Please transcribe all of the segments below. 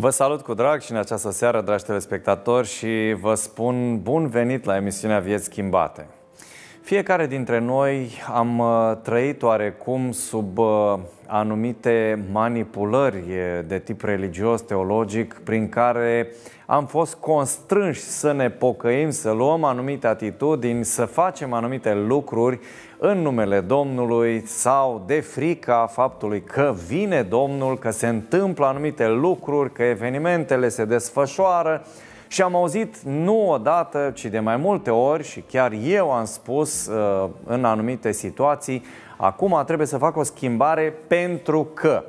Vă salut cu drag și în această seară, dragi telespectatori, și vă spun bun venit la emisiunea Vieți Schimbate. Fiecare dintre noi am uh, trăit oarecum sub uh, anumite manipulări de tip religios, teologic, prin care am fost constrânși să ne pocăim, să luăm anumite atitudini, să facem anumite lucruri în numele Domnului sau de frica faptului că vine Domnul, că se întâmplă anumite lucruri, că evenimentele se desfășoară și am auzit nu odată, ci de mai multe ori și chiar eu am spus uh, în anumite situații, acum trebuie să fac o schimbare pentru că.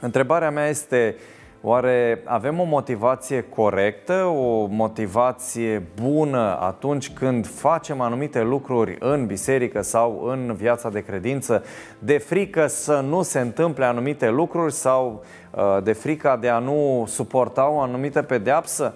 Întrebarea mea este, uh, Oare avem o motivație corectă, o motivație bună atunci când facem anumite lucruri în biserică sau în viața de credință, de frică să nu se întâmple anumite lucruri sau uh, de frica de a nu suporta o anumită pedeapsă?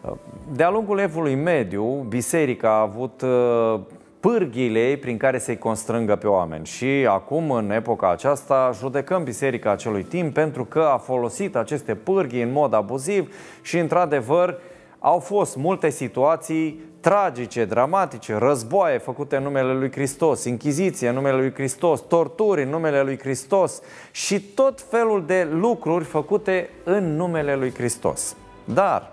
Uh, de-a lungul evului mediu, biserica a avut uh, pârghiile ei prin care să-i constrângă pe oameni. Și acum, în epoca aceasta, judecăm biserica acelui timp pentru că a folosit aceste pârghii în mod abuziv și, într-adevăr, au fost multe situații tragice, dramatice, războaie făcute în numele lui Hristos, închiziție în numele lui Hristos, torturi în numele lui Hristos și tot felul de lucruri făcute în numele lui Hristos. Dar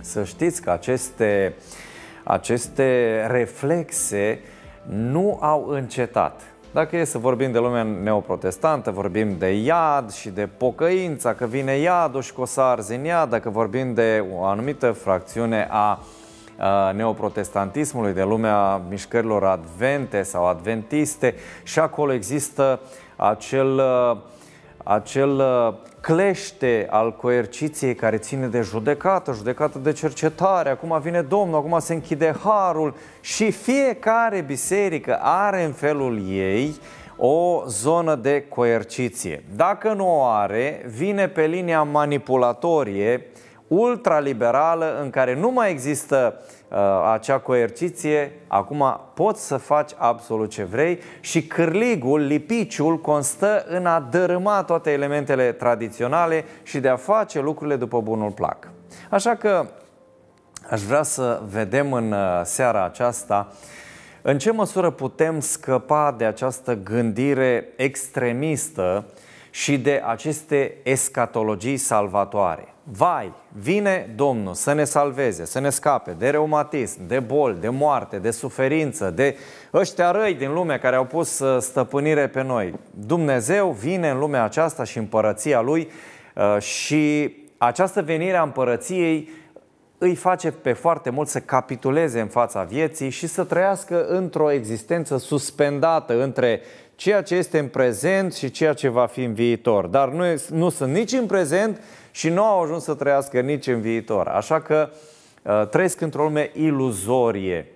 să știți că aceste uh, aceste reflexe nu au încetat. Dacă e să vorbim de lumea neoprotestantă, vorbim de iad și de pocăința, că vine iadul și că o să arzi în iad, dacă vorbim de o anumită fracțiune a neoprotestantismului, de lumea mișcărilor advente sau adventiste și acolo există acel uh, acel uh, clește al coerciției care ține de judecată, judecată de cercetare, acum vine Domnul, acum se închide harul și fiecare biserică are în felul ei o zonă de coerciție. Dacă nu o are, vine pe linia manipulatorie, ultraliberală, în care nu mai există Uh, acea coerciție, acum poți să faci absolut ce vrei și cârligul, lipiciul constă în a dărâma toate elementele tradiționale și de a face lucrurile după bunul plac. Așa că aș vrea să vedem în uh, seara aceasta în ce măsură putem scăpa de această gândire extremistă și de aceste escatologii salvatoare vai, vine Domnul să ne salveze, să ne scape de reumatism, de bol, de moarte, de suferință, de ăștia răi din lume care au pus uh, stăpânire pe noi. Dumnezeu vine în lumea aceasta și împărăția Lui uh, și această venire a împărăției îi face pe foarte mult să capituleze în fața vieții și să trăiască într-o existență suspendată între ceea ce este în prezent și ceea ce va fi în viitor. Dar nu, nu sunt nici în prezent, și nu au ajuns să trăiască nici în viitor. Așa că uh, trăiesc într-o lume iluzorie.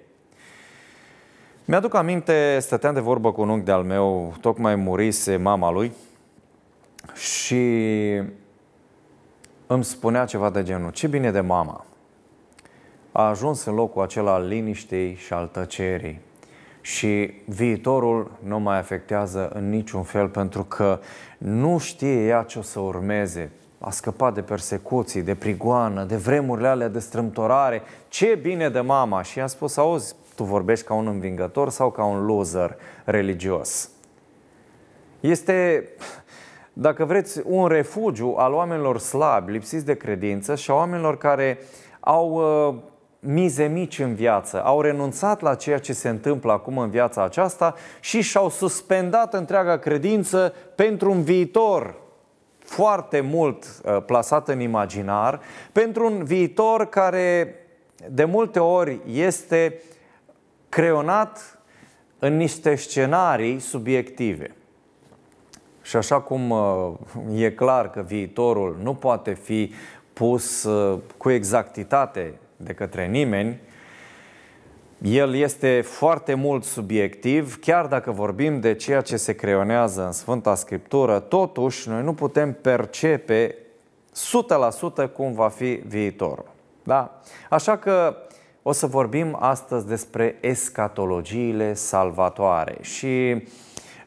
Mi-aduc aminte, stăteam de vorbă cu un unchi de-al meu, tocmai murise mama lui și îmi spunea ceva de genul, ce bine de mama. A ajuns în locul acela al liniștei și al tăcerii și viitorul nu mai afectează în niciun fel pentru că nu știe ea ce o să urmeze a scăpat de persecuții, de prigoană, de vremurile alea de strâmtorare. Ce bine de mama! Și i-a spus, auzi, tu vorbești ca un învingător sau ca un loser religios? Este, dacă vreți, un refugiu al oamenilor slabi, lipsiți de credință și a oamenilor care au uh, mize mici în viață, au renunțat la ceea ce se întâmplă acum în viața aceasta și și-au suspendat întreaga credință pentru un viitor foarte mult uh, plasat în imaginar pentru un viitor care de multe ori este creonat în niște scenarii subiective. Și așa cum uh, e clar că viitorul nu poate fi pus uh, cu exactitate de către nimeni, el este foarte mult subiectiv, chiar dacă vorbim de ceea ce se creionează în Sfânta Scriptură, totuși noi nu putem percepe 100% cum va fi viitorul. Da? Așa că o să vorbim astăzi despre escatologiile salvatoare și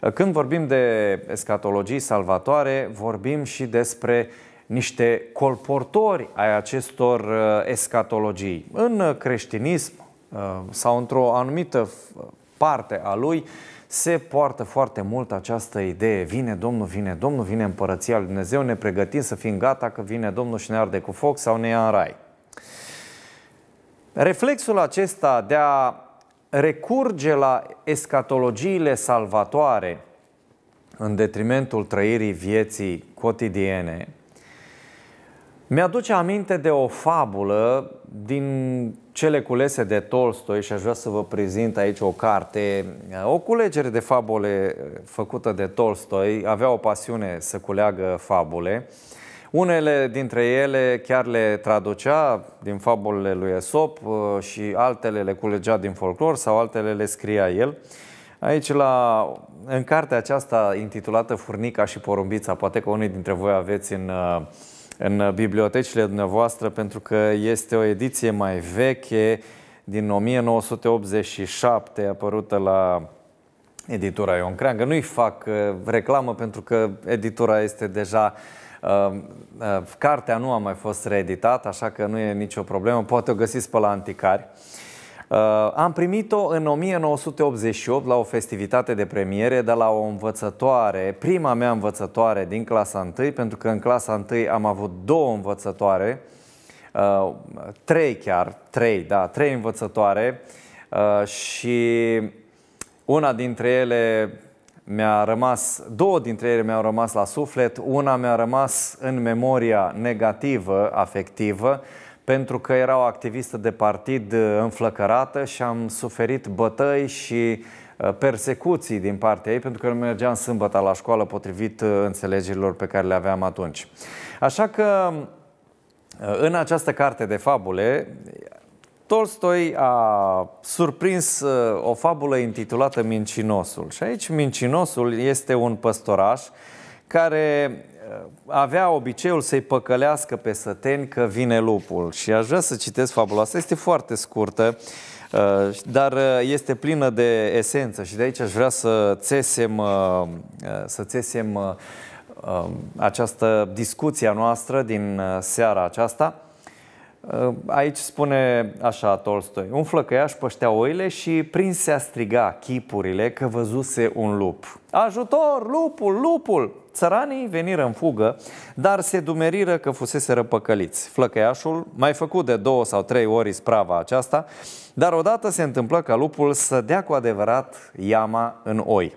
uh, când vorbim de escatologii salvatoare, vorbim și despre niște colportori ai acestor uh, escatologii. În creștinism, Uh, sau într-o anumită uh, parte a lui, se poartă foarte mult această idee. Vine Domnul, vine Domnul, vine Împărăția Lui Dumnezeu, ne pregătim să fim gata că vine Domnul și ne arde cu foc sau ne ia în rai. Reflexul acesta de a recurge la escatologiile salvatoare în detrimentul trăirii vieții cotidiene, mi-aduce aminte de o fabulă din cele culese de Tolstoi și aș vrea să vă prezint aici o carte, o culegere de fabule eh, făcută de Tolstoi, avea o pasiune să culeagă fabule. Unele dintre ele chiar le traducea din fabulele lui Esop eh, și altele le culegea din folclor sau altele le scria el. Aici, la, în cartea aceasta intitulată Furnica și Porumbița, poate că unii dintre voi aveți în uh, în uh, bibliotecile dumneavoastră pentru că este o ediție mai veche din 1987 apărută la editura Ion Creangă. Nu-i fac uh, reclamă pentru că editura este deja uh, Cartea nu a mai fost reeditată, așa că nu e nicio problemă. Poate o găsiți pe la anticari. Uh, am primit-o în 1988 la o festivitate de premiere de la o învățătoare, prima mea învățătoare din clasa 1, pentru că în clasa 1 am avut două învățătoare, uh, trei chiar, trei, da, trei învățătoare uh, și una dintre ele mi-a rămas, două dintre ele mi-au rămas la suflet, una mi-a rămas în memoria negativă, afectivă, pentru că era o activistă de partid uh, înflăcărată și am suferit bătăi și uh, persecuții din partea ei pentru că nu mergeam sâmbătă la școală potrivit uh, înțelegerilor pe care le aveam atunci. Așa că în această carte de fabule Tolstoi a surprins o fabulă intitulată Mincinosul. Și aici Mincinosul este un păstoraș care avea obiceiul să-i păcălească pe săteni că vine lupul. Și aș vrea să citesc asta, este foarte scurtă, uh, dar uh, este plină de esență și de aici aș vrea să țesem, uh, să țesem această discuție noastră din seara aceasta. Ă, aici spune așa Tolstoi, un flăcăiaș păștea oile și prinse a striga chipurile că văzuse un lup. Ajutor, lupul, lupul! Țăranii veniră în fugă, dar se dumeriră că fusese răpăcăliți. Flăcăiașul mai făcut de două sau trei ori sprava aceasta, dar odată se întâmplă ca lupul să dea cu adevărat iama în oi.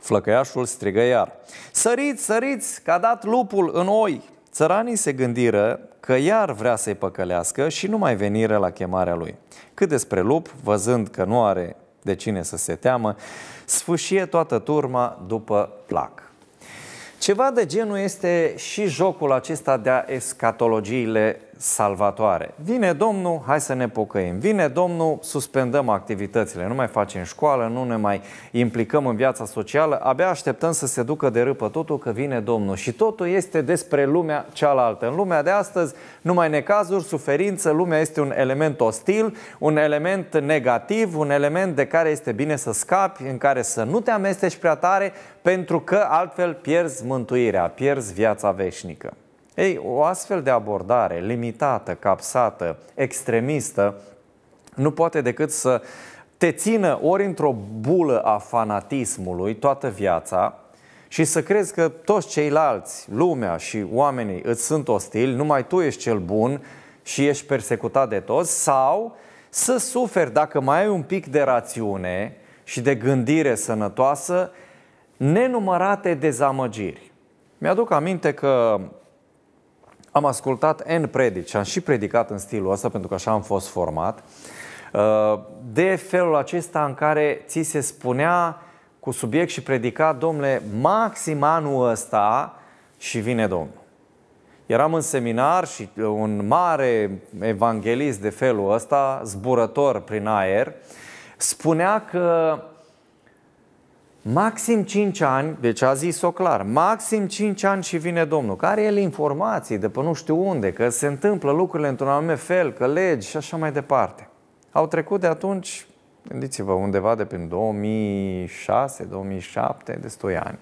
Flăcăiașul strigă iar. Săriți, săriți, că a dat lupul în oi! Țăranii se gândiră că iar vrea să-i păcălească și nu mai veniră la chemarea lui. Cât despre lup, văzând că nu are de cine să se teamă, sfâșie toată turma după plac. Ceva de genul este și jocul acesta de a escatologiile salvatoare. Vine Domnul, hai să ne pocăim. Vine Domnul, suspendăm activitățile, nu mai facem școală, nu ne mai implicăm în viața socială, abia așteptăm să se ducă de râpă totul că vine Domnul. Și totul este despre lumea cealaltă. În lumea de astăzi, numai necazuri, suferință, lumea este un element ostil, un element negativ, un element de care este bine să scapi, în care să nu te amesteci prea tare, pentru că altfel pierzi mântuirea, pierzi viața veșnică. Ei, o astfel de abordare limitată, capsată, extremistă, nu poate decât să te țină ori într-o bulă a fanatismului toată viața și să crezi că toți ceilalți, lumea și oamenii îți sunt ostili, numai tu ești cel bun și ești persecutat de toți, sau să suferi dacă mai ai un pic de rațiune și de gândire sănătoasă, nenumărate dezamăgiri. Mi-aduc aminte că am ascultat N predici, am și predicat în stilul ăsta pentru că așa am fost format, uh, de felul acesta în care ți se spunea cu subiect și predicat, domnule, maxim anul ăsta și vine Domnul. Eram în seminar și uh, un mare evanghelist de felul ăsta, zburător prin aer, spunea că Maxim 5 ani, deci a zis-o clar, maxim 5 ani și vine Domnul, care el informații de pe nu știu unde, că se întâmplă lucrurile într-un anume fel, că legi și așa mai departe. Au trecut de atunci, gândiți-vă, undeva de prin 2006-2007, destui ani.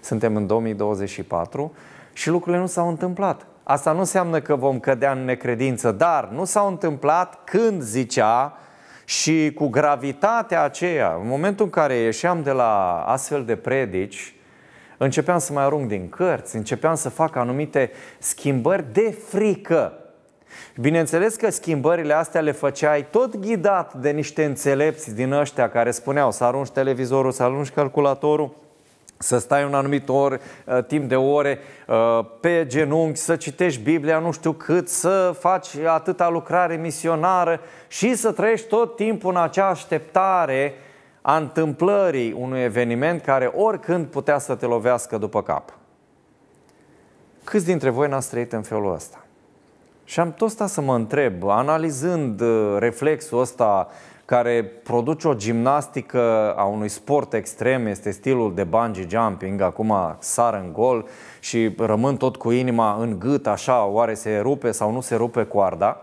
Suntem în 2024 și lucrurile nu s-au întâmplat. Asta nu înseamnă că vom cădea în necredință, dar nu s-au întâmplat când zicea și cu gravitatea aceea, în momentul în care ieșeam de la astfel de predici, începeam să mai arunc din cărți, începeam să fac anumite schimbări de frică. Bineînțeles că schimbările astea le făceai tot ghidat de niște înțelepți din ăștia care spuneau să arunci televizorul, să arunci calculatorul, să stai un anumit or, uh, timp de ore uh, pe genunchi, să citești Biblia nu știu cât, să faci atâta lucrare misionară și să trăiești tot timpul în acea așteptare a întâmplării unui eveniment care oricând putea să te lovească după cap. Câți dintre voi n-ați trăit în felul ăsta? Și am tot stat să mă întreb, analizând uh, reflexul ăsta uh, care produce o gimnastică a unui sport extrem, este stilul de bungee jumping, acum sar în gol și rămân tot cu inima în gât, așa, oare se rupe sau nu se rupe coarda.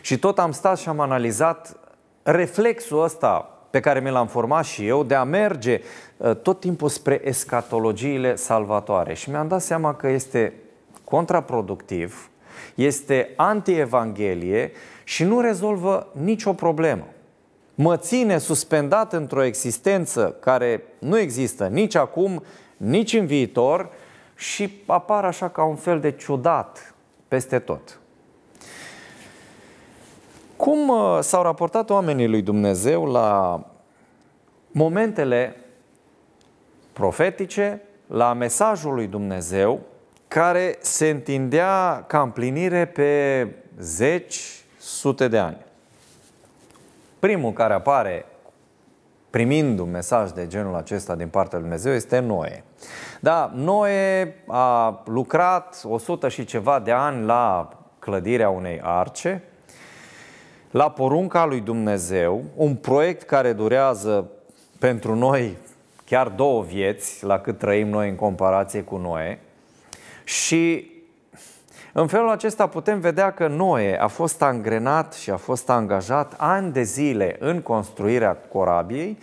Și tot am stat și am analizat reflexul ăsta pe care mi l-am format și eu de a merge uh, tot timpul spre escatologiile salvatoare. Și mi-am dat seama că este contraproductiv, este antievanghelie și nu rezolvă nicio problemă. Mă ține suspendat într-o existență care nu există nici acum, nici în viitor și apar așa ca un fel de ciudat peste tot. Cum uh, s-au raportat oamenii lui Dumnezeu la momentele profetice, la mesajul lui Dumnezeu, care se întindea ca împlinire pe zeci, sute de ani. Primul care apare primind un mesaj de genul acesta din partea lui Dumnezeu este Noe. Da, Noe a lucrat 100 și ceva de ani la clădirea unei arce, la porunca lui Dumnezeu, un proiect care durează pentru noi chiar două vieți, la cât trăim noi în comparație cu Noe, și în felul acesta putem vedea că Noe a fost angrenat și a fost angajat ani de zile în construirea corabiei,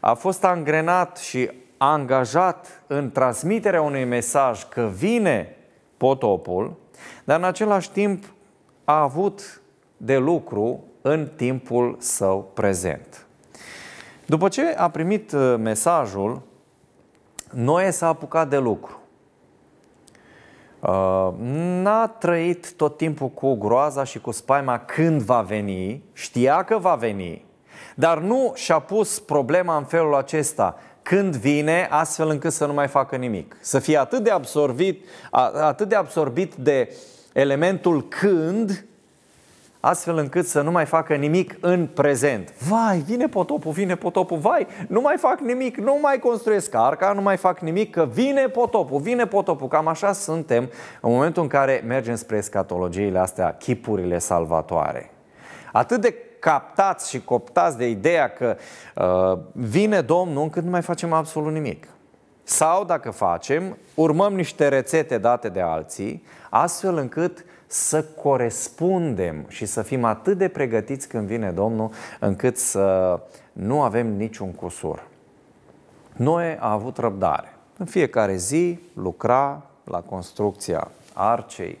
a fost angrenat și angajat în transmiterea unui mesaj că vine potopul, dar în același timp a avut de lucru în timpul său prezent. După ce a primit uh, mesajul, Noe s-a apucat de lucru. Uh, n-a trăit tot timpul cu groaza și cu spaima când va veni, știa că va veni, dar nu și-a pus problema în felul acesta când vine, astfel încât să nu mai facă nimic. Să fie atât de absorbit, atât de absorbit de elementul când, astfel încât să nu mai facă nimic în prezent. Vai, vine potopul, vine potopul, vai, nu mai fac nimic, nu mai construiesc arca, nu mai fac nimic, că vine potopul, vine potopul. Cam așa suntem în momentul în care mergem spre escatologiile astea, chipurile salvatoare. Atât de captați și coptați de ideea că uh, vine Domnul încât nu mai facem absolut nimic. Sau dacă facem, urmăm niște rețete date de alții, astfel încât uh, să corespundem și să fim atât de pregătiți când vine Domnul, încât să nu avem niciun cusur. Noe a avut răbdare. În fiecare zi lucra la construcția arcei.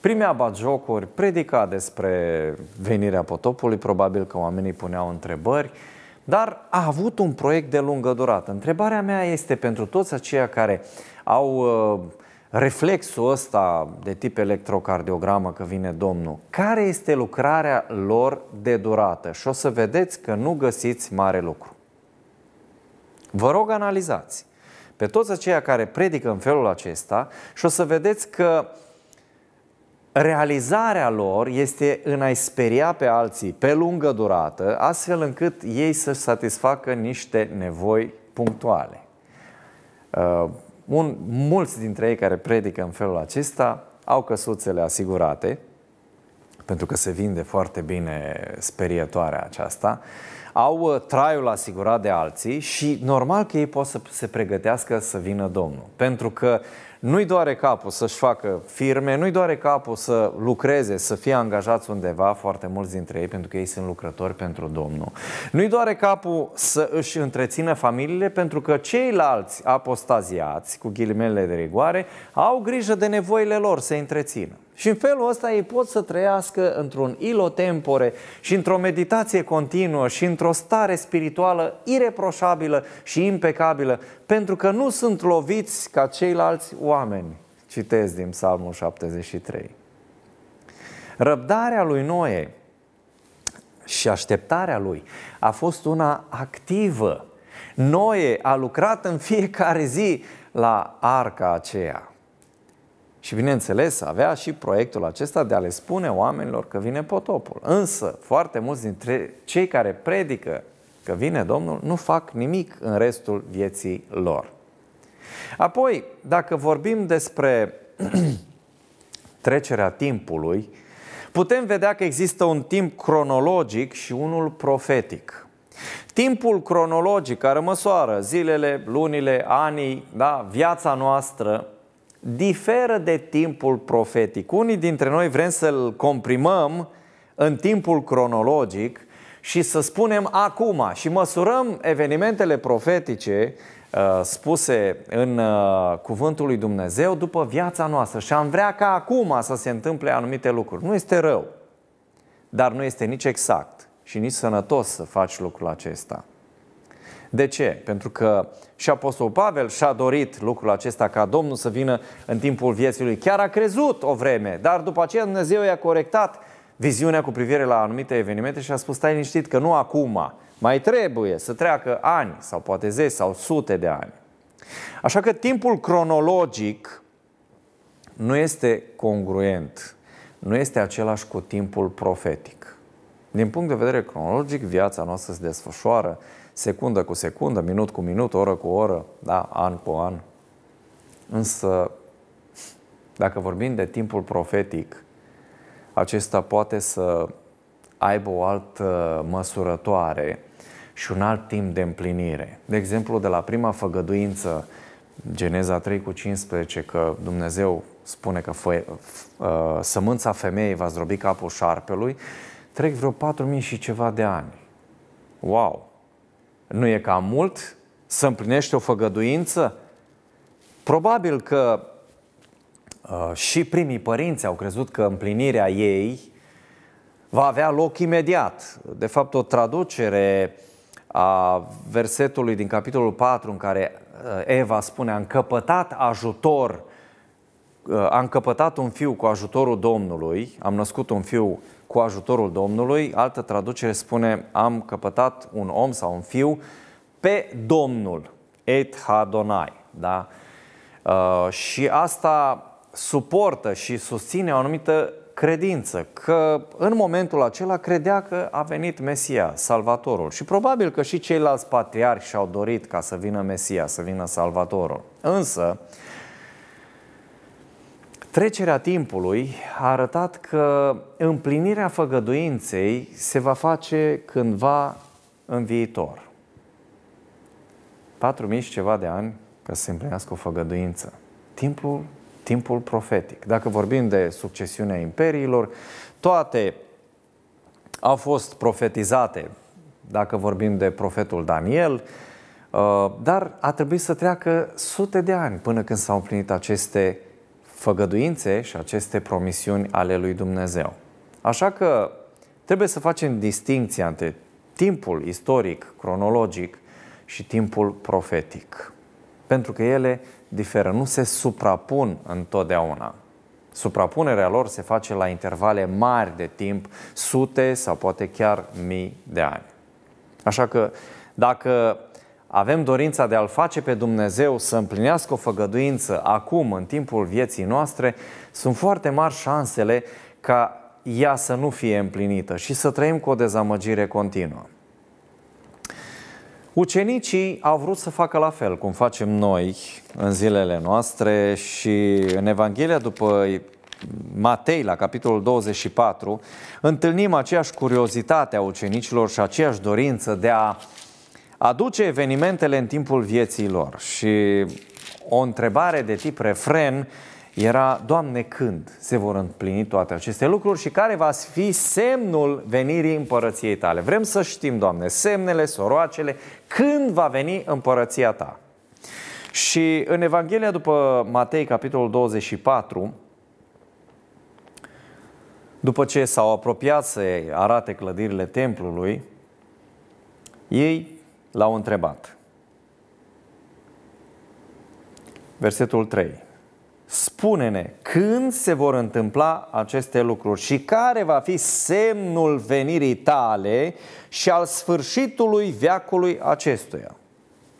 Primea bagiocuri predica despre venirea potopului, probabil că oamenii puneau întrebări, dar a avut un proiect de lungă durată. Întrebarea mea este pentru toți aceia care au uh, reflexul ăsta de tip electrocardiogramă că vine Domnul, care este lucrarea lor de durată? Și o să vedeți că nu găsiți mare lucru. Vă rog, analizați pe toți aceia care predică în felul acesta și o să vedeți că realizarea lor este în a-i speria pe alții pe lungă durată, astfel încât ei să satisfacă niște nevoi punctuale. Uh, un, mulți dintre ei care predică în felul acesta au căsuțele asigurate, pentru că se vinde foarte bine sperietoarea aceasta, au uh, traiul asigurat de alții și normal că ei pot să se pregătească să vină Domnul. Pentru că nu-i doare capul să-și facă firme, nu-i doare capul să lucreze, să fie angajați undeva, foarte mulți dintre ei, pentru că ei sunt lucrători pentru Domnul. Nu-i doare capul să își întrețină familiile, pentru că ceilalți apostaziați, cu ghilimele de rigoare, au grijă de nevoile lor să întrețină. Și în felul ăsta ei pot să trăiască într-un ilotempore și într-o meditație continuă și într-o stare spirituală ireproșabilă și impecabilă, pentru că nu sunt loviți ca ceilalți oameni. Citez din Psalmul 73. Răbdarea lui Noe și așteptarea lui a fost una activă. Noe a lucrat în fiecare zi la arca aceea. Și bineînțeles, avea și proiectul acesta de a le spune oamenilor că vine potopul. Însă, foarte mulți dintre cei care predică că vine Domnul, nu fac nimic în restul vieții lor. Apoi, dacă vorbim despre trecerea timpului, putem vedea că există un timp cronologic și unul profetic. Timpul cronologic care măsoară zilele, lunile, anii, da, viața noastră, diferă de timpul profetic. Unii dintre noi vrem să-l comprimăm în timpul cronologic și să spunem acum și măsurăm evenimentele profetice uh, spuse în uh, cuvântul lui Dumnezeu după viața noastră și am vrea ca acum să se întâmple anumite lucruri. Nu este rău, dar nu este nici exact și nici sănătos să faci lucrul acesta. De ce? Pentru că și Apostolul Pavel și-a dorit lucrul acesta ca Domnul să vină în timpul vieții lui. Chiar a crezut o vreme, dar după aceea Dumnezeu i-a corectat viziunea cu privire la anumite evenimente și a spus, stai liniștit că nu acum, mai trebuie să treacă ani sau poate zeci sau sute de ani. Așa că timpul cronologic nu este congruent, nu este același cu timpul profetic. Din punct de vedere cronologic, viața noastră se desfășoară secundă cu secundă, minut cu minut, oră cu oră, da, an cu an. Însă, dacă vorbim de timpul profetic, acesta poate să aibă o altă măsurătoare și un alt timp de împlinire. De exemplu, de la prima făgăduință, Geneza 3 cu 15, că Dumnezeu spune că fă, fă, sămânța femeii va zdrobi capul șarpelui, trec vreo 4.000 și ceva de ani. Wow! Nu e cam mult să împlinești o făgăduință? Probabil că uh, și primii părinți au crezut că împlinirea ei va avea loc imediat. De fapt, o traducere a versetului din capitolul 4 în care uh, Eva spune a încăpătat ajutor, uh, a încăpătat un fiu cu ajutorul Domnului, am născut un fiu cu ajutorul Domnului. Altă traducere spune am căpătat un om sau un fiu pe Domnul, et Hadonai. Da? Uh, și asta suportă și susține o anumită credință, că în momentul acela credea că a venit Mesia, Salvatorul. Și probabil că și ceilalți patriarhi și-au dorit ca să vină Mesia, să vină Salvatorul. Însă, uh, Trecerea timpului a arătat că împlinirea făgăduinței se va face cândva în viitor. 4.000 și ceva de ani ca să se împlinească o făgăduință. Timpul, timpul profetic. Dacă vorbim de succesiunea imperiilor, toate au fost profetizate, dacă vorbim de profetul Daniel, uh, dar a trebuit să treacă sute de ani până când s-au împlinit aceste făgăduințe și aceste promisiuni ale lui Dumnezeu. Așa că trebuie să facem distinția între timpul istoric, cronologic și timpul profetic. Pentru că ele diferă, nu se suprapun întotdeauna. Suprapunerea lor se face la intervale mari de timp, sute sau poate chiar mii de ani. Așa că dacă avem dorința de a-L face pe Dumnezeu să împlinească o făgăduință acum, în timpul vieții noastre, sunt foarte mari șansele ca ea să nu fie împlinită și să trăim cu o dezamăgire continuă. Ucenicii au vrut să facă la fel cum facem noi în zilele noastre și în Evanghelia după Matei, la capitolul 24, întâlnim aceeași curiozitate a ucenicilor și aceeași dorință de a aduce evenimentele în timpul vieții lor și o întrebare de tip refren era, Doamne, când se vor împlini toate aceste lucruri și care va fi semnul venirii împărăției tale? Vrem să știm, Doamne, semnele, soroacele, când va veni împărăția ta? Și în Evanghelia după Matei, capitolul 24, după ce s-au apropiat să arate clădirile templului, ei l-au întrebat. Versetul 3. Spune-ne când se vor întâmpla aceste lucruri și care va fi semnul venirii tale și al sfârșitului veacului acestuia.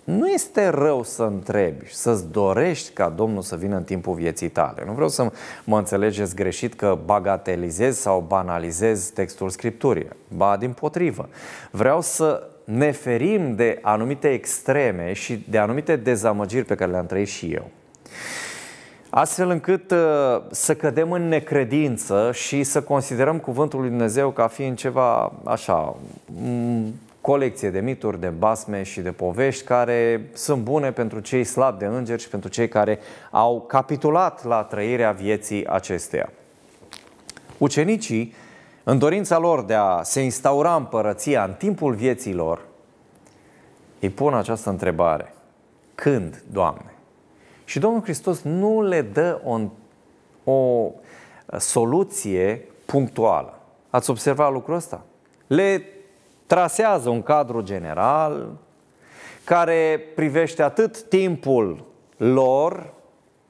Nu este rău să întrebi, să-ți dorești ca Domnul să vină în timpul vieții tale. Nu vreau să mă înțelegeți greșit că bagatelizez sau banalizez textul Scripturii. Ba, din potrivă. Vreau să ne ferim de anumite extreme și de anumite dezamăgiri pe care le-am trăit și eu. Astfel încât uh, să cădem în necredință și să considerăm Cuvântul lui Dumnezeu ca fiind ceva așa, mm, colecție de mituri, de basme și de povești care sunt bune pentru cei slabi de îngeri și pentru cei care au capitulat la trăirea vieții acesteia. Ucenicii în dorința lor de a se instaura împărăția în timpul vieții lor, îi pun această întrebare. Când, Doamne? Și Domnul Hristos nu le dă o, o soluție punctuală. Ați observat lucrul ăsta? Le trasează un cadru general care privește atât timpul lor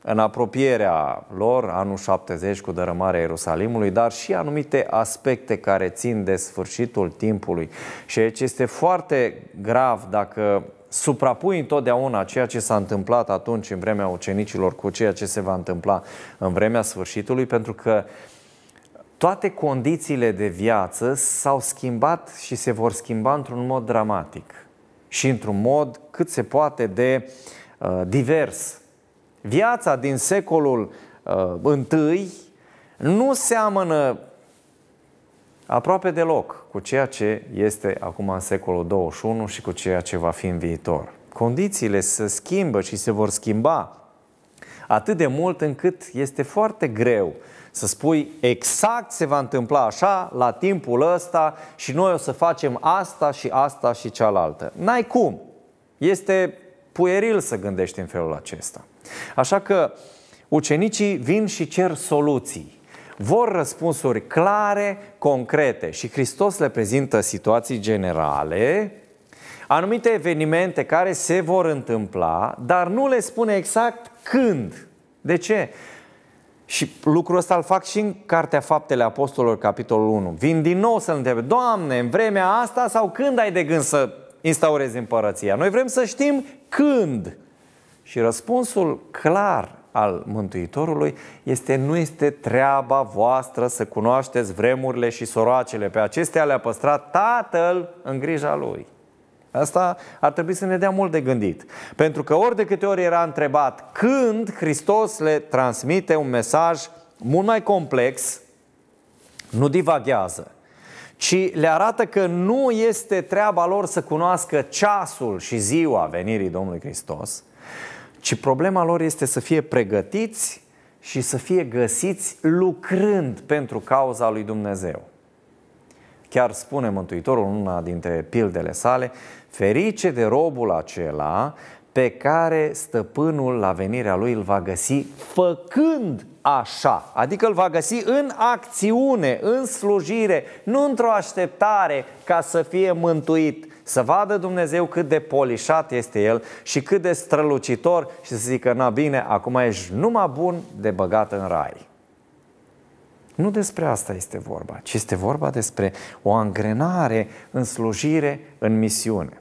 în apropierea lor, anul 70 cu dărâmarea Ierusalimului, dar și anumite aspecte care țin de sfârșitul timpului. Și aici este foarte grav dacă suprapui întotdeauna ceea ce s-a întâmplat atunci în vremea ucenicilor cu ceea ce se va întâmpla în vremea sfârșitului, pentru că toate condițiile de viață s-au schimbat și se vor schimba într-un mod dramatic și într-un mod cât se poate de uh, divers Viața din secolul uh, I nu seamănă aproape deloc cu ceea ce este acum în secolul 21 și cu ceea ce va fi în viitor. Condițiile se schimbă și se vor schimba atât de mult încât este foarte greu să spui exact se va întâmpla așa, la timpul ăsta și noi o să facem asta și asta și cealaltă. N-ai cum. Este pueril să gândești în felul acesta. Așa că ucenicii vin și cer soluții. Vor răspunsuri clare, concrete și Hristos le prezintă situații generale, anumite evenimente care se vor întâmpla, dar nu le spune exact când. De ce? Și lucrul ăsta îl fac și în Cartea Faptele Apostolilor, capitolul 1. Vin din nou să-L întrebe, Doamne, în vremea asta sau când ai de gând să instaurezi împărăția? Noi vrem să știm când? Și răspunsul clar al Mântuitorului este nu este treaba voastră să cunoașteți vremurile și soroacele. Pe acestea le-a păstrat Tatăl în grija Lui. Asta ar trebui să ne dea mult de gândit. Pentru că ori de câte ori era întrebat când Hristos le transmite un mesaj mult mai complex, nu divaghează, ci le arată că nu este treaba lor să cunoască ceasul și ziua venirii Domnului Hristos, ci problema lor este să fie pregătiți și să fie găsiți lucrând pentru cauza lui Dumnezeu. Chiar spune Mântuitorul în una dintre pildele sale, ferice de robul acela pe care stăpânul la venirea lui îl va găsi făcând așa. Adică îl va găsi în acțiune, în slujire, nu într-o așteptare ca să fie mântuit. Să vadă Dumnezeu cât de polișat este el și cât de strălucitor și să zică, na bine, acum ești numai bun de băgat în rai. Nu despre asta este vorba, ci este vorba despre o angrenare în slujire, în misiune.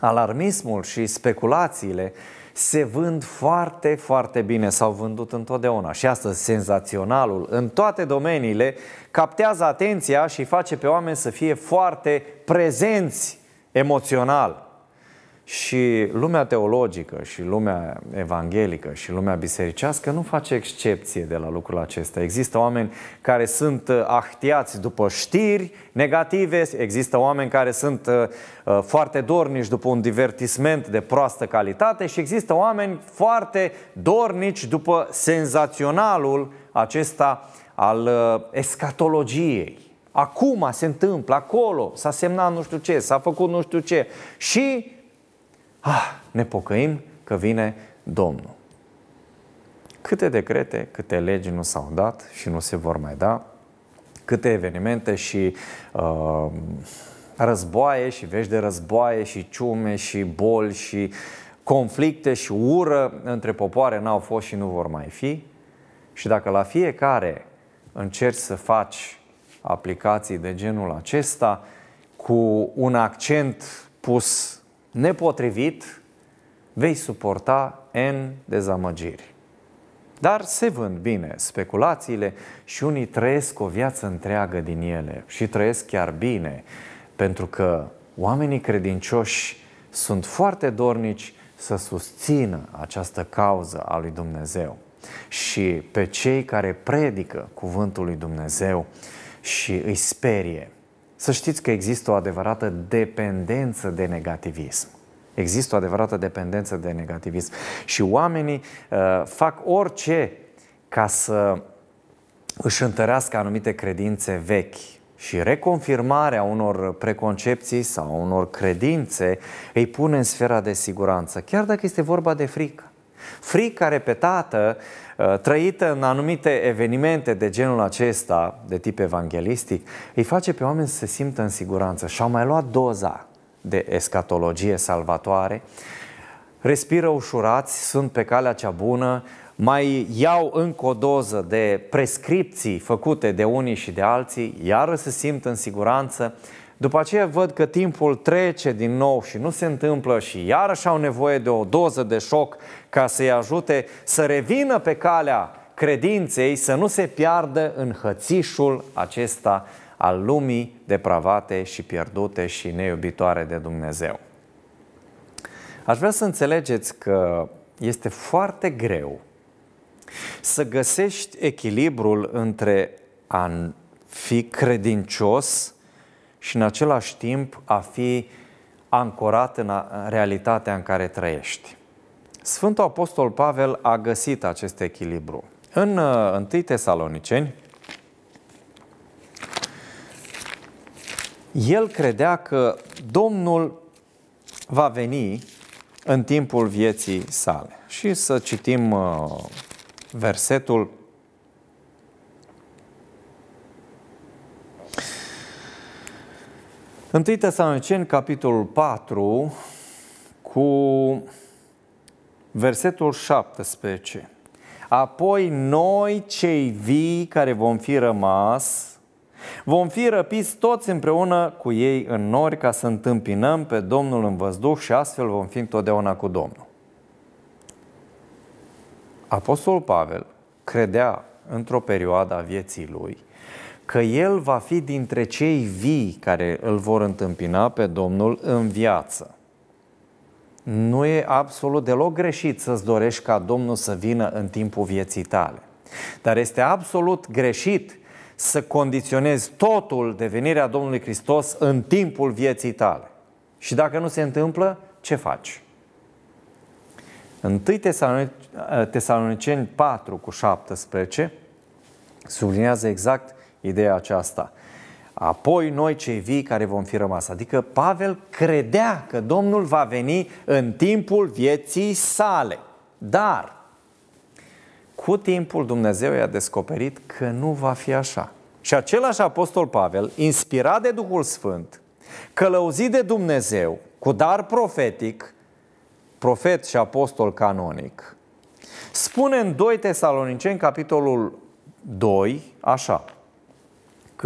Alarmismul și speculațiile uh, se vând foarte, foarte bine, s-au vândut întotdeauna și astăzi senzaționalul în toate domeniile captează atenția și face pe oameni să fie foarte prezenți emoțional. Și lumea teologică, și lumea evanghelică, și lumea bisericească nu face excepție de la lucrul acesta. Există oameni care sunt uh, ahtiați după știri negative, există oameni care sunt uh, uh, foarte dornici după un divertisment de proastă calitate și există oameni foarte dornici după senzaționalul acesta al escatologiei. Acum se întâmplă, acolo, s-a semnat nu știu ce, s-a făcut nu știu ce. Și ah, ne pocăim că vine Domnul. Câte decrete, câte legi nu s-au dat și nu se vor mai da, câte evenimente și uh, războaie și vești de războaie și ciume și boli și conflicte și ură între popoare n-au fost și nu vor mai fi. Și dacă la fiecare încerci să faci aplicații de genul acesta cu un accent pus nepotrivit, vei suporta N dezamăgiri. Dar se vând bine speculațiile și unii trăiesc o viață întreagă din ele și trăiesc chiar bine, pentru că oamenii credincioși sunt foarte dornici să susțină această cauză a lui Dumnezeu și pe cei care predică cuvântul lui Dumnezeu și îi sperie să știți că există o adevărată dependență de negativism. Există o adevărată dependență de negativism. Și oamenii uh, fac orice ca să își întărească anumite credințe vechi. Și reconfirmarea unor preconcepții sau unor credințe îi pune în sfera de siguranță, chiar dacă este vorba de frică. Frica repetată Uh, trăită în anumite evenimente de genul acesta, de tip evanghelistic, îi face pe oameni să se simtă în siguranță și au mai luat doza de escatologie salvatoare, respiră ușurați, sunt pe calea cea bună, mai iau încă o doză de prescripții făcute de unii și de alții, iară se simt în siguranță după aceea văd că timpul trece din nou și nu se întâmplă și iarăși au nevoie de o doză de șoc ca să-i ajute să revină pe calea credinței, să nu se piardă în hățișul acesta al lumii depravate și pierdute și neiubitoare de Dumnezeu. Aș vrea să înțelegeți că este foarte greu să găsești echilibrul între a fi credincios și în același timp a fi ancorat în realitatea în care trăiești. Sfântul Apostol Pavel a găsit acest echilibru. În 1 uh, Tesaloniceni, el credea că Domnul va veni în timpul vieții sale. Și să citim uh, versetul 1 Tesaloniceni, capitolul 4, cu versetul 17. Apoi noi, cei vii care vom fi rămas, vom fi răpiți toți împreună cu ei în nori ca să întâmpinăm pe Domnul în văzduh și astfel vom fi întotdeauna cu Domnul. Apostolul Pavel credea într-o perioadă a vieții lui – că el va fi dintre cei vii care îl vor întâmpina pe Domnul în viață. Nu e absolut deloc greșit să-ți dorești ca Domnul să vină în timpul vieții tale. Dar este absolut greșit să condiționezi totul de venirea Domnului Hristos în timpul vieții tale. Și dacă nu se întâmplă, ce faci? 1 Tesaloniceni 4 cu 17 sublinează exact ideea aceasta. Apoi noi cei vii care vom fi rămas. Adică Pavel credea că Domnul va veni în timpul vieții sale. Dar cu timpul Dumnezeu i-a descoperit că nu va fi așa. Și același apostol Pavel, inspirat de Duhul Sfânt, călăuzit de Dumnezeu, cu dar profetic, profet și apostol canonic, spune în 2 Tesaloniceni, capitolul 2, așa,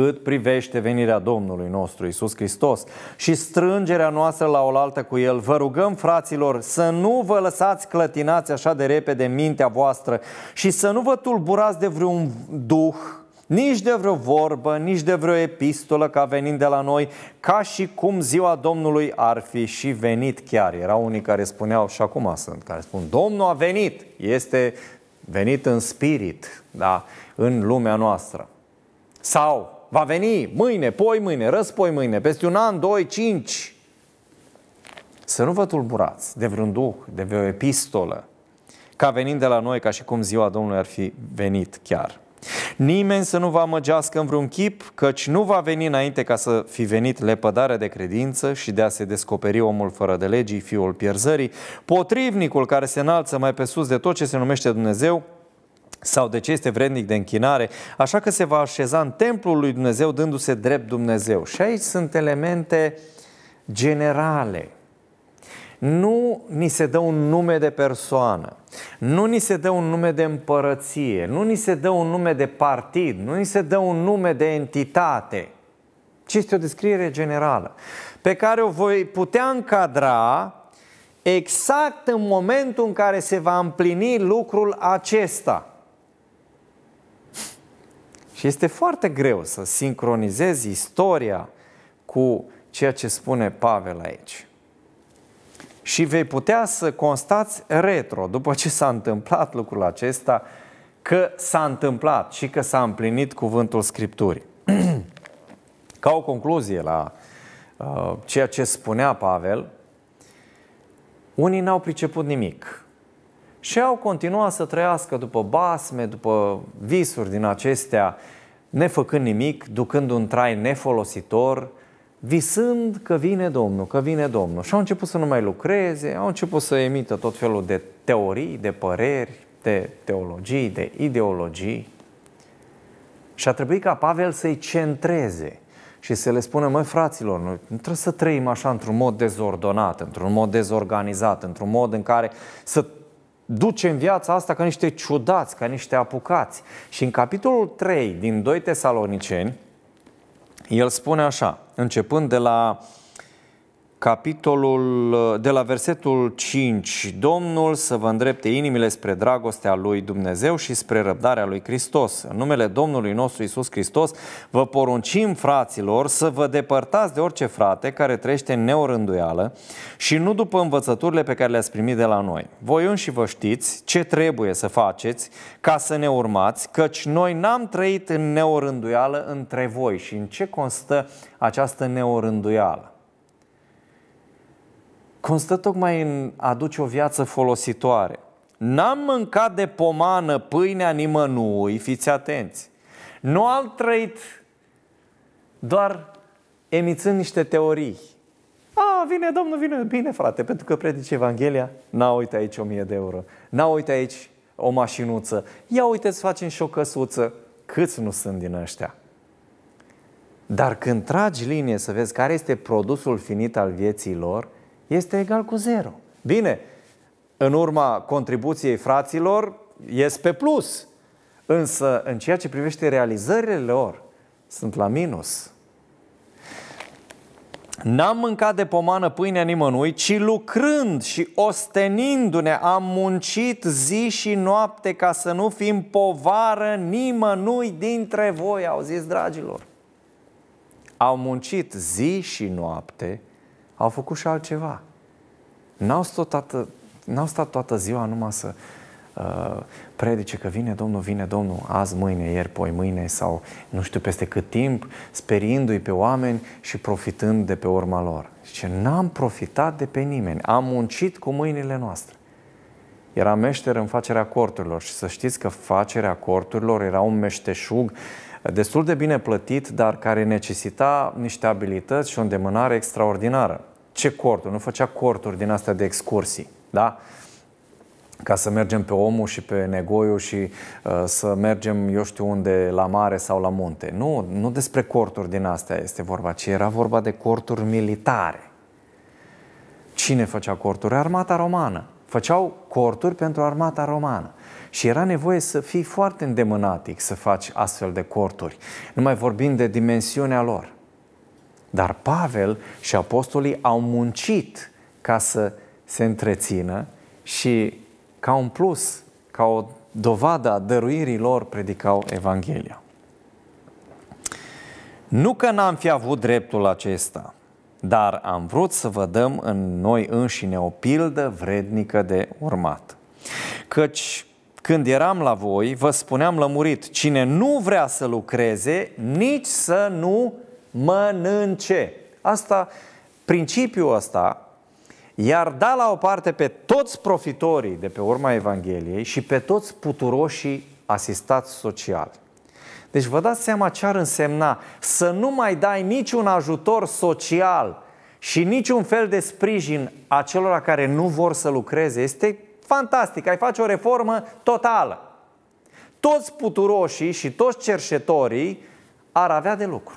cât privește venirea Domnului nostru Isus Hristos și strângerea noastră la oaltă cu El. Vă rugăm, fraților, să nu vă lăsați clătinați așa de repede mintea voastră și să nu vă tulburați de vreun duh, nici de vreo vorbă, nici de vreo epistolă ca venind de la noi, ca și cum ziua Domnului ar fi și venit chiar. Erau unii care spuneau, și acum sunt, care spun, Domnul a venit, este venit în spirit, da, în lumea noastră. Sau, va veni mâine, poi mâine, răspoi mâine, peste un an, doi, cinci. Să nu vă tulburați de vreun duh, de vreo epistolă, ca venind de la noi, ca și cum ziua Domnului ar fi venit chiar. Nimeni să nu vă amăgească în vreun chip, căci nu va veni înainte ca să fi venit lepădarea de credință și de a se descoperi omul fără de legii, fiul pierzării, potrivnicul care se înalță mai pe sus de tot ce se numește Dumnezeu, sau de ce este vrednic de închinare, așa că se va așeza în templul lui Dumnezeu dându-se drept Dumnezeu. Și aici sunt elemente generale. Nu ni se dă un nume de persoană, nu ni se dă un nume de împărăție, nu ni se dă un nume de partid, nu ni se dă un nume de entitate, ci este o descriere generală pe care o voi putea încadra exact în momentul în care se va împlini lucrul acesta – și este foarte greu să sincronizezi istoria cu ceea ce spune Pavel aici. Și vei putea să constați retro, după ce s-a întâmplat lucrul acesta, că s-a întâmplat și că s-a împlinit cuvântul Scripturii. Ca o concluzie la uh, ceea ce spunea Pavel, unii n-au priceput nimic, și au continuat să trăiască după basme, după visuri din acestea, nefăcând nimic, ducând un trai nefolositor, visând că vine Domnul, că vine Domnul. Și au început să nu mai lucreze, au început să emită tot felul de teorii, de păreri, de teologii, de ideologii. Și a trebuit ca Pavel să-i centreze și să le spună, măi fraților, noi nu trebuie să trăim așa într-un mod dezordonat, într-un mod dezorganizat, într-un mod în care să duce în viața asta ca niște ciudați, ca niște apucați. Și în capitolul 3 din 2 Tesaloniceni, el spune așa, începând de la uh, capitolul uh, de la versetul 5. Domnul să vă îndrepte inimile spre dragostea lui Dumnezeu și spre răbdarea lui Hristos. În numele Domnului nostru Isus Hristos vă poruncim, fraților, să vă depărtați de orice frate care trăiește în neorânduială și nu după învățăturile pe care le-ați primit de la noi. Voi și vă știți ce trebuie să faceți ca să ne urmați, căci noi n-am trăit în neorânduială între voi. Și în ce constă această neorânduială? constă tocmai în a aduce o viață folositoare. N-am mâncat de pomană pâinea nimănui, fiți atenți. Nu am trăit doar emițând niște teorii. A, vine domnul, vine, bine frate, pentru că predice Evanghelia, n-a uite aici o mie de euro, n-a uite aici o mașinuță, ia uite să facem și o căsuță, câți nu sunt din ăștia. Dar când tragi linie să vezi care este produsul finit al vieții lor, este egal cu zero. Bine, în urma contribuției fraților, ies pe plus. Însă, în ceea ce privește realizările lor, sunt la minus. N-am mâncat de pomană pâinea nimănui, ci lucrând și ostenindu-ne am muncit zi și noapte ca să nu fim povară nimănui dintre voi, au zis dragilor. Au muncit zi și noapte au făcut și altceva. N-au stat toată, n-au stat toată ziua numai să uh, predice că vine Domnul, vine Domnul azi, mâine, ieri, poi mâine sau nu știu peste cât timp, sperindu-i pe oameni și profitând de pe urma lor. Zice, n-am profitat de pe nimeni, am muncit cu mâinile noastre. Era meșter în facerea corturilor și să știți că facerea corturilor era un meșteșug destul de bine plătit, dar care necesita niște abilități și o îndemânare extraordinară ce corturi, nu făcea corturi din astea de excursii, da? ca să mergem pe omul și pe negoiu și uh, să mergem eu știu unde, la mare sau la munte. Nu, nu despre corturi din astea este vorba, ci era vorba de corturi militare. Cine făcea corturi? Armata romană. Făceau corturi pentru armata romană. Și era nevoie să fii foarte îndemânatic să faci astfel de corturi, Nu mai vorbim de dimensiunea lor. Dar Pavel și apostolii au muncit ca să se întrețină și ca un plus, ca o dovadă a dăruirii lor, predicau Evanghelia. Nu că n-am fi avut dreptul acesta, dar am vrut să vă dăm în noi înșine o pildă vrednică de urmat. Căci când eram la voi, vă spuneam lămurit, cine nu vrea să lucreze, nici să nu mănânce. Asta, principiul ăsta, iar da la o parte pe toți profitorii de pe urma Evangheliei și pe toți puturoșii asistați social. Deci vă dați seama ce ar însemna să nu mai dai niciun ajutor social și niciun fel de sprijin acelora care nu vor să lucreze. Este fantastic, ai face o reformă totală. Toți puturoșii și toți cerșetorii ar avea de lucru.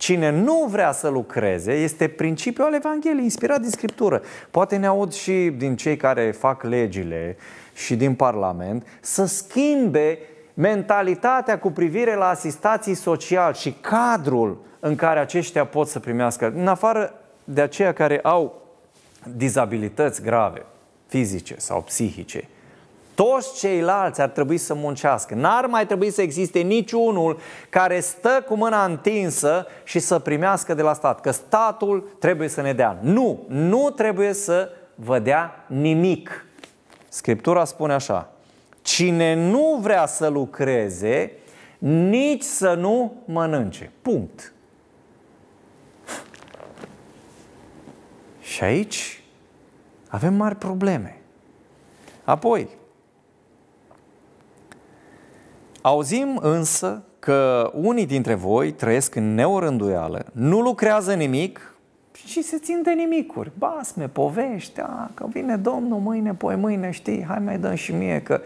Cine nu vrea să lucreze este principiul al Evangheliei, inspirat din Scriptură. Poate ne aud și din cei care fac legile și din Parlament să schimbe mentalitatea cu privire la asistații sociali și cadrul în care aceștia pot să primească, în afară de aceia care au dizabilități grave, fizice sau psihice, toți ceilalți ar trebui să muncească. N-ar mai trebui să existe niciunul care stă cu mâna întinsă și să primească de la stat, că statul trebuie să ne dea. Nu, nu trebuie să vă dea nimic. Scriptura spune așa, cine nu vrea să lucreze, nici să nu mănânce. Punct. Și aici avem mari probleme. Apoi, Auzim însă că unii dintre voi trăiesc în neorânduială, nu lucrează nimic și se țin de nimicuri. Basme, povești, a, că vine Domnul mâine, poi mâine, știi, hai mai dăm și mie că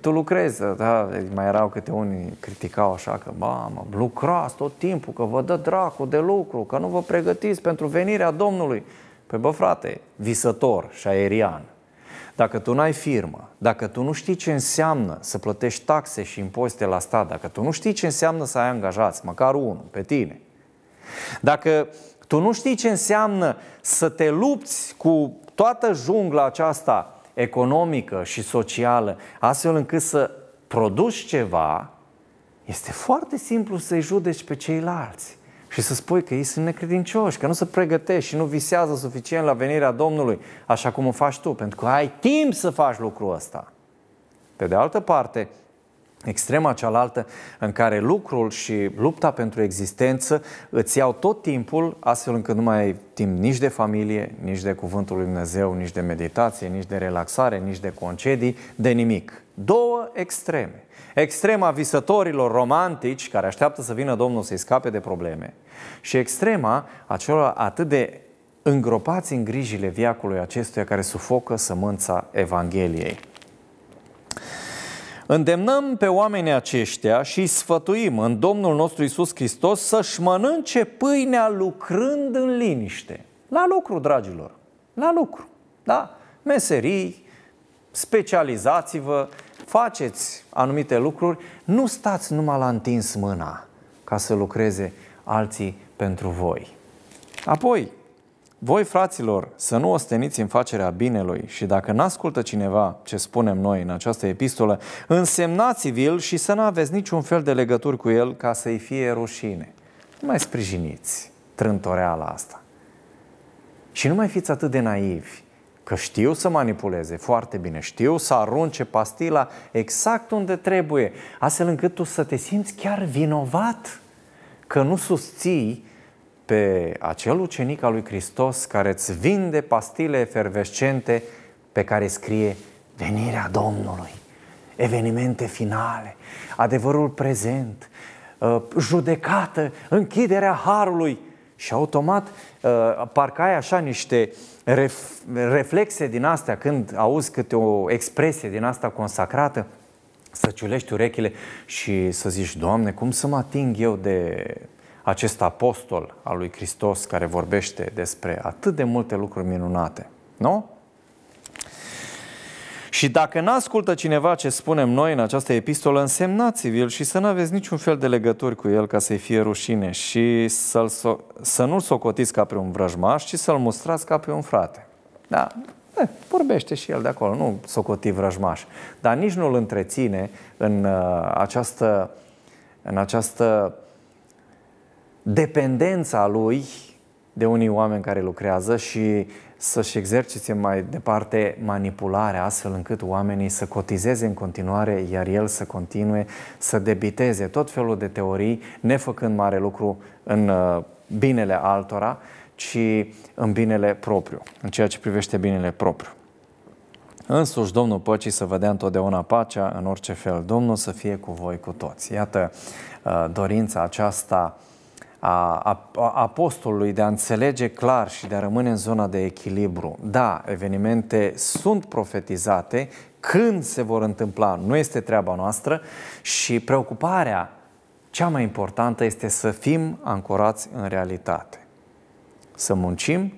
tu lucrezi, da, mai erau câte unii criticau așa că, ba, mă, lucrați tot timpul, că vă dă dracu de lucru, că nu vă pregătiți pentru venirea Domnului. Păi bă, frate, visător și aerian, dacă tu n-ai firmă, dacă tu nu știi ce înseamnă să plătești taxe și impozite la stat, dacă tu nu știi ce înseamnă să ai angajați, măcar unul, pe tine, dacă tu nu știi ce înseamnă să te lupți cu toată jungla aceasta economică și socială, astfel încât să produci ceva, este foarte simplu să-i judeci pe ceilalți și să spui că ei sunt necredincioși, că nu se pregătești și nu visează suficient la venirea Domnului, așa cum o faci tu, pentru că ai timp să faci lucrul ăsta. Pe de altă parte, extrema cealaltă în care lucrul și lupta pentru existență îți iau tot timpul, astfel încât nu mai ai timp nici de familie, nici de cuvântul lui Dumnezeu, nici de meditație, nici de relaxare, nici de concedii, de nimic două extreme. Extrema visătorilor romantici care așteaptă să vină Domnul să-i scape de probleme și extrema acelor atât de îngropați în grijile viacului acestuia care sufocă sămânța Evangheliei. Îndemnăm pe oamenii aceștia și sfătuim în Domnul nostru Isus Hristos să-și mănânce pâinea lucrând în liniște. La lucru, dragilor, la lucru, da? Meserii, specializați-vă, faceți anumite lucruri, nu stați numai la întins mâna ca să lucreze alții pentru voi. Apoi, voi, fraților, să nu osteniți în facerea binelui și dacă n ascultă cineva ce spunem noi în această epistolă, însemnați-vi-l și să nu aveți niciun fel de legături cu el ca să-i fie rușine. Nu mai sprijiniți trântoreala asta. Și nu mai fiți atât de naivi că știu să manipuleze foarte bine, știu să arunce pastila exact unde trebuie, astfel încât tu să te simți chiar vinovat că nu susții pe acel ucenic al lui Hristos care îți vinde pastile efervescente pe care scrie venirea Domnului, evenimente finale, adevărul prezent, uh, judecată, închiderea harului. Și automat uh, parcă ai așa niște ref, reflexe din astea, când auzi câte o expresie din asta consacrată, să ciulești urechile și să zici, Doamne, cum să mă ating eu de acest apostol al lui Hristos care vorbește despre atât de multe lucruri minunate? Nu? Și dacă n ascultă cineva ce spunem noi în această epistolă, însemnați vi și să nu aveți niciun fel de legături cu el ca să-i fie rușine și să să nu-l socotiți ca pe un vrăjmaș, ci să-l mustrați ca pe un frate. Da, e, eh, vorbește și el de acolo, nu socoti vrăjmaș. Dar nici nu-l întreține în uh, această, în această dependența lui de unii oameni care lucrează și să-și exercite mai departe manipularea, astfel încât oamenii să cotizeze în continuare, iar el să continue să debiteze tot felul de teorii, nefăcând mare lucru în uh, binele altora, ci în binele propriu, în ceea ce privește binele propriu. Însuși Domnul Păcii să vă dea întotdeauna pacea în orice fel. Domnul să fie cu voi cu toți. Iată uh, dorința aceasta a, a, a apostolului de a înțelege clar și de a rămâne în zona de echilibru. Da, evenimente sunt profetizate, când se vor întâmpla nu este treaba noastră și preocuparea cea mai importantă este să fim ancorați în realitate. Să muncim,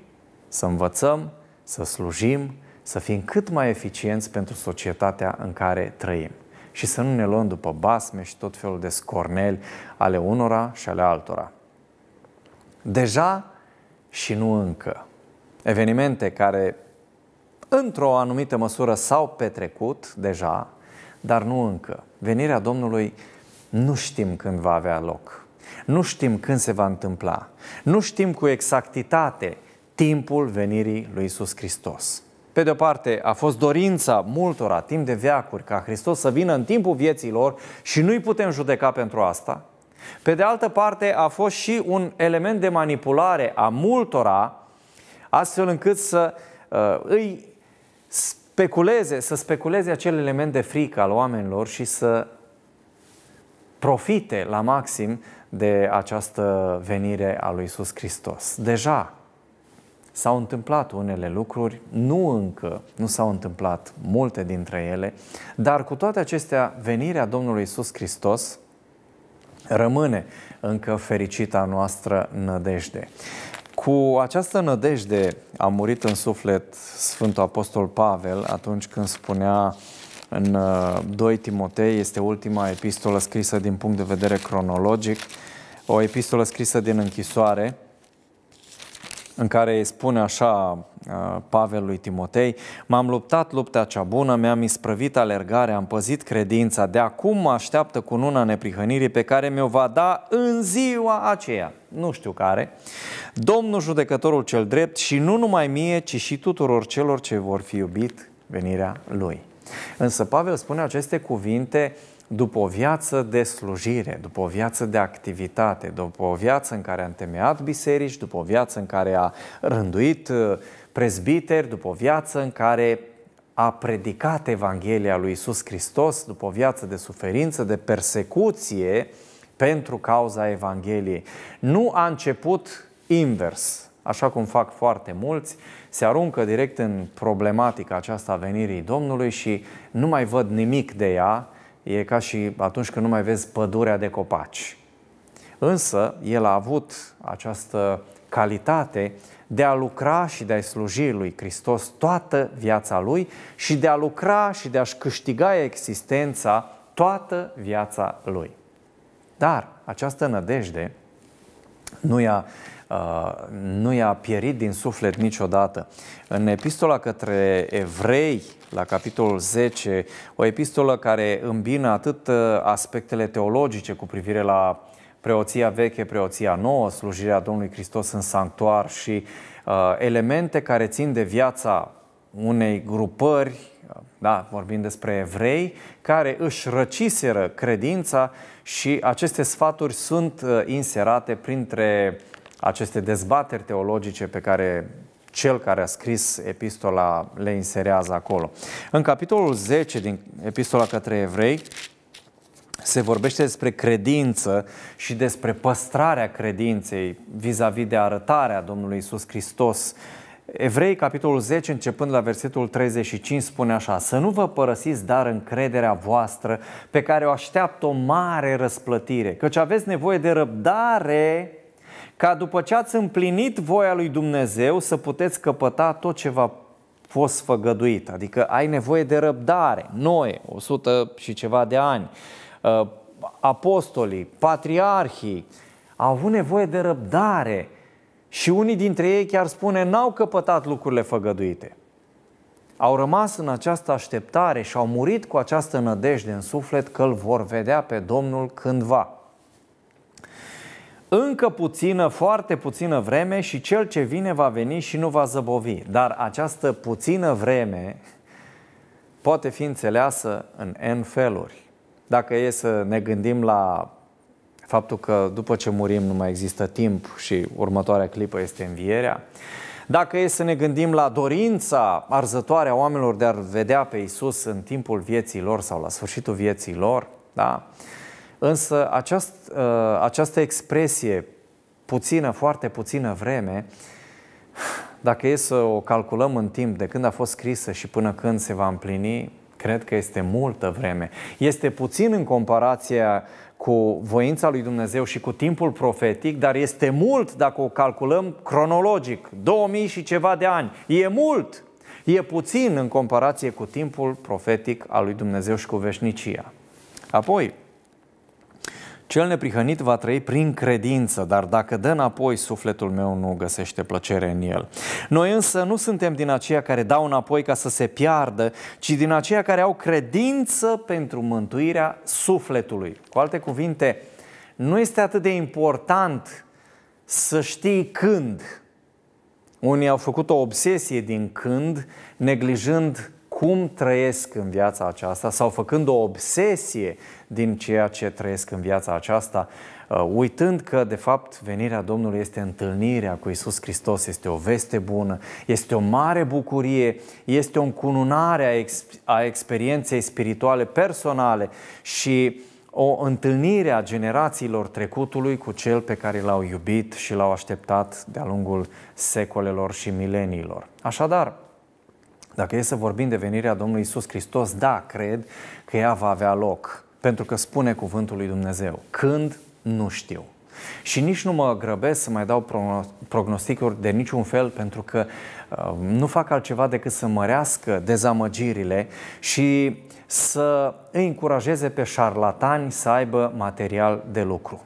să învățăm, să slujim, să fim cât mai eficienți pentru societatea în care trăim și să nu ne luăm după basme și tot felul de scorneli ale unora și ale altora deja și nu încă. Evenimente care într-o anumită măsură s-au petrecut deja, dar nu încă. Venirea Domnului nu știm când va avea loc. Nu știm când se va întâmpla. Nu știm cu exactitate timpul venirii lui Isus Hristos. Pe de o parte, a fost dorința multora timp de veacuri ca Hristos să vină în timpul vieții lor și nu-i putem judeca pentru asta – pe de altă parte, a fost și un element de manipulare a multora, astfel încât să uh, îi speculeze, să speculeze acel element de frică al oamenilor și să profite la maxim de această venire a lui Isus Hristos. Deja s-au întâmplat unele lucruri, nu încă, nu s-au întâmplat multe dintre ele, dar cu toate acestea, venirea Domnului Isus Hristos rămâne încă fericita noastră nădejde. Cu această nădejde a murit în suflet Sfântul Apostol Pavel atunci când spunea în 2 uh, Timotei, este ultima epistolă scrisă din punct de vedere cronologic, o epistolă scrisă din închisoare, în care îi spune așa uh, Pavel lui Timotei, m-am luptat lupta cea bună, mi-am isprăvit alergarea, am păzit credința, de acum mă așteaptă cu una neprihănirii pe care mi-o va da în ziua aceea, nu știu care, Domnul judecătorul cel drept și nu numai mie, ci și tuturor celor ce vor fi iubit venirea Lui. Însă Pavel spune aceste cuvinte uh, după o viață de slujire, după o viață de activitate, după o viață în care a întemeiat biserici, după o viață în care a rânduit uh, prezbiteri, după o viață în care a predicat Evanghelia lui Isus Hristos, după o viață de suferință, de persecuție pentru cauza Evangheliei. Nu a început invers, așa cum fac foarte mulți, se aruncă direct în problematica aceasta a venirii Domnului și nu mai văd nimic de ea, E ca și atunci când nu mai vezi pădurea de copaci. Însă, el a avut această calitate de a lucra și de a-i sluji lui Hristos toată viața lui și de a lucra și de a-și câștiga existența toată viața lui. Dar această nădejde nu i-a Uh, nu i-a pierit din suflet niciodată. În epistola către evrei, la capitolul 10, o epistolă care îmbină atât uh, aspectele teologice cu privire la preoția veche, preoția nouă, slujirea Domnului Hristos în sanctuar și uh, elemente care țin de viața unei grupări, uh, da, vorbim despre evrei, care își răciseră credința și aceste sfaturi sunt uh, inserate printre uh, aceste dezbateri teologice pe care cel care a scris epistola le inserează acolo. În capitolul 10 din epistola către evrei se vorbește despre credință și despre păstrarea credinței vis-a-vis de arătarea Domnului Isus Hristos. Evrei, capitolul 10, începând la versetul 35, spune așa Să nu vă părăsiți dar încrederea voastră pe care o așteaptă o mare răsplătire, căci aveți nevoie de răbdare ca după ce ați împlinit voia lui Dumnezeu să puteți căpăta tot ce v-a fost făgăduit. Adică ai nevoie de răbdare. noi, 100 și ceva de ani, uh, apostolii, patriarhii, au avut nevoie de răbdare și unii dintre ei chiar spune n-au căpătat lucrurile făgăduite. Au rămas în această așteptare și au murit cu această nădejde în suflet că îl vor vedea pe Domnul cândva încă puțină, foarte puțină vreme și cel ce vine va veni și nu va zăbovi. Dar această puțină vreme poate fi înțeleasă în N feluri. Dacă e să ne gândim la faptul că după ce murim nu mai există timp și următoarea clipă este învierea, dacă e să ne gândim la dorința arzătoare a oamenilor de a vedea pe Isus în timpul vieții lor sau la sfârșitul vieții lor, da? Însă aceast, ă, această expresie, puțină, foarte puțină vreme, dacă e să o calculăm în timp, de când a fost scrisă și până când se va împlini, cred că este multă vreme. Este puțin în comparație cu voința lui Dumnezeu și cu timpul profetic, dar este mult dacă o calculăm cronologic, 2000 și ceva de ani. E mult, e puțin în comparație cu timpul profetic al lui Dumnezeu și cu veșnicia. Apoi, cel neprihănit va trăi prin credință, dar dacă dă înapoi, sufletul meu nu găsește plăcere în el. Noi însă nu suntem din aceia care dau înapoi ca să se piardă, ci din aceia care au credință pentru mântuirea sufletului. Cu alte cuvinte, nu este atât de important să știi când. Unii au făcut o obsesie din când, neglijând cum trăiesc în viața aceasta sau făcând o obsesie din ceea ce trăiesc în viața aceasta, uh, uitând că, de fapt, venirea Domnului este întâlnirea cu Isus Hristos, este o veste bună, este o mare bucurie, este o încununare a, ex- a experienței spirituale personale și o întâlnire a generațiilor trecutului cu cel pe care l-au iubit și l-au așteptat de-a lungul secolelor și mileniilor. Așadar, dacă e să vorbim de venirea Domnului Isus Hristos, da, cred că ea va avea loc. Pentru că spune cuvântul lui Dumnezeu, când nu știu. Și nici nu mă grăbesc să mai dau prognosticuri de niciun fel, pentru că uh, nu fac altceva decât să mărească dezamăgirile și să îi încurajeze pe șarlatani să aibă material de lucru.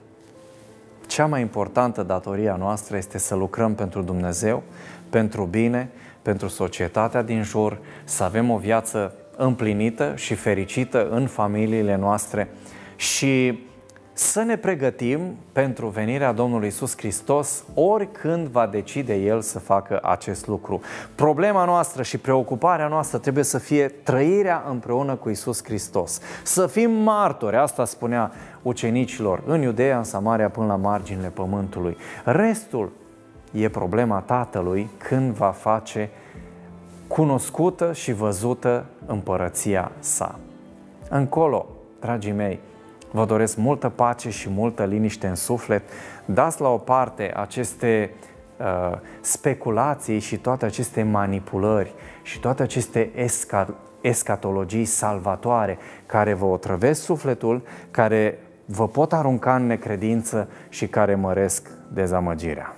Cea mai importantă datoria noastră este să lucrăm pentru Dumnezeu, pentru bine, pentru societatea din jur, să avem o viață împlinită și fericită în familiile noastre și să ne pregătim pentru venirea Domnului Isus Hristos oricând va decide El să facă acest lucru. Problema noastră și preocuparea noastră trebuie să fie trăirea împreună cu Isus Hristos. Să fim martori, asta spunea ucenicilor în Iudeea, în Samaria, până la marginile pământului. Restul e problema Tatălui când va face cunoscută și văzută împărăția sa. Încolo, dragii mei, vă doresc multă pace și multă liniște în suflet. Dați la o parte aceste uh, speculații și toate aceste manipulări și toate aceste esca- escatologii salvatoare care vă otrăvesc sufletul, care vă pot arunca în necredință și care măresc dezamăgirea.